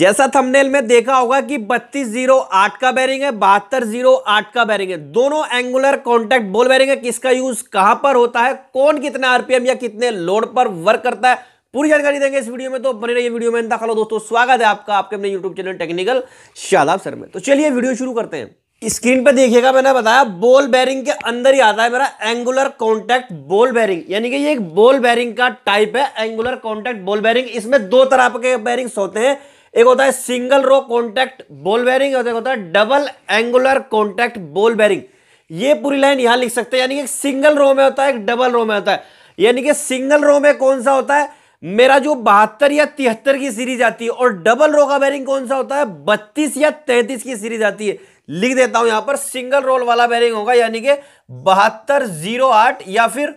जैसा थंबनेल में देखा होगा कि बत्तीस जीरो आठ का बैरिंग है बहत्तर जीरो आठ का बैरिंग है दोनों एंगुलर कॉन्टैक्ट बॉल बैरिंग है किसका यूज कहां पर होता है कौन कितना आरपीएम या कितने लोड पर वर्क करता है पूरी जानकारी देंगे इस वीडियो में तो बने रहिए वीडियो में दाखिल दोस्तों स्वागत है आपका आपके अपने YouTube channel technical Shadab sir में तो चलिए वीडियो शुरू करते हैं स्क्रीन पे देखिएगा मैंने बताया बॉल बैरिंग के अंदर ही आता है मेरा एंगुलर कॉन्टैक्ट बॉल बैरिंग यानी कि ये एक बॉल बैरिंग का टाइप है एंगुलर कॉन्टैक्ट बॉल बैरिंग इसमें दो तरह के बैरिंग्स होते हैं एक होता है single row contact ball bearing और एक होता है double angular contact ball bearing ये पूरी लाइन यहां लिख सकते हैं यानी कि सिंगल रो में होता है एक डबल रो में होता है यानी कि सिंगल रो में कौन सा होता है मेरा जो बहत्तर या तिहत्तर की सीरीज आती है और डबल रो का बैरिंग कौन सा होता है बत्तीस या तैतीस की सीरीज आती है लिख देता हूं यहां पर सिंगल रोल वाला बैरिंग होगा यानी कि बहत्तर जीरो आठ या फिर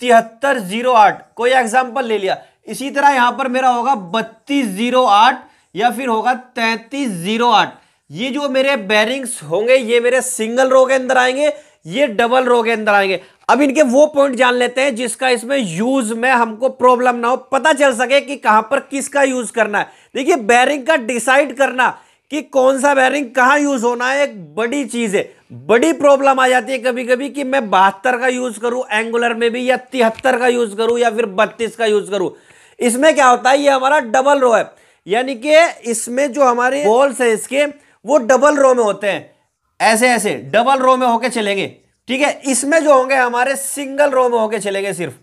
तिहत्तर जीरो आठ कोई एग्जाम्पल ले लिया इसी तरह यहां पर मेरा होगा बत्तीस जीरो आठ या फिर होगा तैतीस जीरो आठ ये जो मेरे बैरिंग्स होंगे ये मेरे सिंगल रो के अंदर आएंगे ये डबल रो के अंदर आएंगे अब इनके वो पॉइंट जान लेते हैं जिसका इसमें यूज में हमको प्रॉब्लम ना हो पता चल सके कि कहां पर किसका यूज करना है देखिए बैरिंग का डिसाइड करना कि कौन सा बैरिंग कहाँ यूज होना है एक बड़ी चीज है बड़ी प्रॉब्लम आ जाती है कभी कभी कि मैं बहत्तर का यूज करूं एंगुलर में भी या तिहत्तर का यूज करूं या फिर बत्तीस का यूज करूं इसमें क्या होता है ये हमारा डबल रो है यानी कि इसमें जो हमारे बॉल्स हैं इसके वो डबल रो में होते हैं ऐसे ऐसे डबल रो में होके चलेंगे ठीक है इसमें जो होंगे हमारे सिंगल रो में होके चलेंगे सिर्फ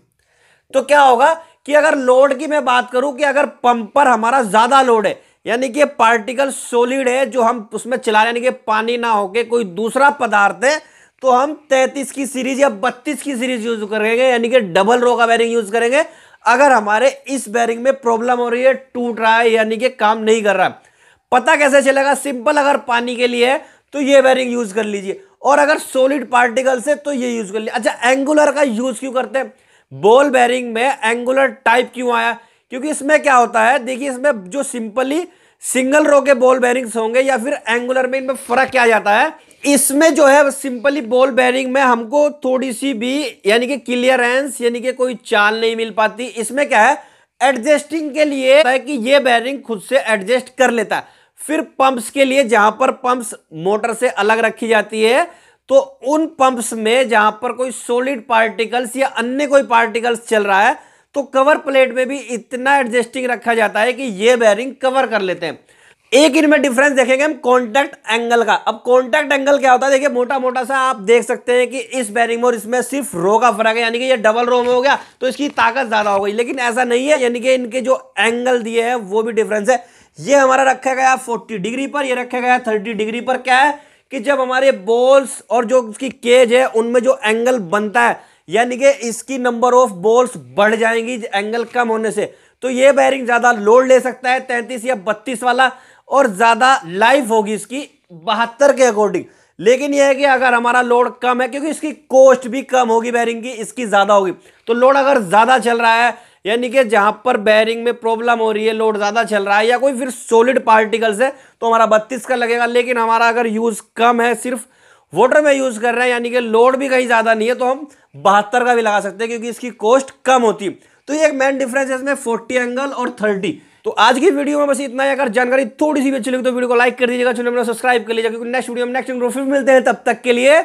तो क्या होगा कि अगर लोड की मैं बात करूं कि अगर पंपर हमारा ज़्यादा लोड है यानी कि पार्टिकल सोलिड है जो हम उसमें चला यानी कि पानी ना होके कोई दूसरा पदार्थ है तो हम 33 की सीरीज या 32 की सीरीज यूज करेंगे यानी कि डबल रो का वायरिंग यूज करेंगे अगर हमारे इस बैरिंग में प्रॉब्लम हो रही है टूट रहा है यानी कि काम नहीं कर रहा है पता कैसे चलेगा सिंपल अगर पानी के लिए है तो ये बैरिंग यूज़ कर लीजिए और अगर सॉलिड पार्टिकल से तो ये यूज़ कर लीजिए अच्छा एंगुलर का यूज़ क्यों करते हैं बॉल बैरिंग में एंगुलर टाइप क्यों आया क्योंकि इसमें क्या होता है देखिए इसमें जो सिंपली सिंगल रो के बॉल बैरिंग्स होंगे या फिर एंगुलर में इनमें फ़र्क क्या जाता है इसमें जो है सिंपली बॉल बैरिंग में हमको थोड़ी सी भी यानी कि क्लियरेंस यानी कि कोई चाल नहीं मिल पाती इसमें क्या है एडजस्टिंग के लिए है कि ये बैरिंग खुद से एडजस्ट कर लेता है फिर पंप्स के लिए जहां पर पंप्स मोटर से अलग रखी जाती है तो उन पंप्स में जहां पर कोई सॉलिड पार्टिकल्स या अन्य कोई पार्टिकल्स चल रहा है तो कवर प्लेट में भी इतना एडजस्टिंग रखा जाता है कि ये बैरिंग कवर कर लेते हैं एक इनमें डिफरेंस देखेंगे हम कॉन्टैक्ट एंगल का अब कॉन्टैक्ट एंगल क्या होता है देखिए मोटा मोटा सा आप देख सकते हैं कि इस बैरिंग में और इसमें सिर्फ रो का फर्क है यानी कि ये डबल रो में हो गया तो इसकी ताकत ज़्यादा हो गई लेकिन ऐसा नहीं है यानी कि इनके जो एंगल दिए हैं वो भी डिफरेंस है ये हमारा रखा गया फोर्टी डिग्री पर यह रखा गया थर्टी डिग्री पर क्या है कि जब हमारे बॉल्स और जो उसकी केज है उनमें जो एंगल बनता है यानी कि इसकी नंबर ऑफ बॉल्स बढ़ जाएंगी एंगल कम होने से तो ये बैरिंग ज़्यादा लोड ले सकता है तैंतीस या बत्तीस वाला और ज़्यादा लाइफ होगी इसकी बहत्तर के अकॉर्डिंग लेकिन यह है कि अगर हमारा लोड कम है क्योंकि इसकी कॉस्ट भी कम होगी बैरिंग की इसकी ज़्यादा होगी तो लोड अगर ज़्यादा चल रहा है यानी कि जहाँ पर बैरिंग में प्रॉब्लम हो रही है लोड ज़्यादा चल रहा है या कोई फिर सॉलिड पार्टिकल्स है तो हमारा बत्तीस का लगेगा लेकिन हमारा अगर यूज़ कम है सिर्फ वोटर में यूज़ कर रहे हैं यानी कि लोड भी कहीं ज़्यादा नहीं है तो हम बहत्तर का भी लगा सकते हैं क्योंकि इसकी कॉस्ट कम होती है तो ये एक मेन डिफरेंस है इसमें फोर्टी एंगल और थर्टी तो आज की वीडियो में बस इतना ही अगर जानकारी थोड़ी सी अच्छी लगी तो वीडियो को लाइक कर दीजिएगा चैनल में सब्सक्राइब कर लीजिएगा क्योंकि नेक्स्ट वीडियो में नेक्स्ट फिर मिलते हैं तब तक के लिए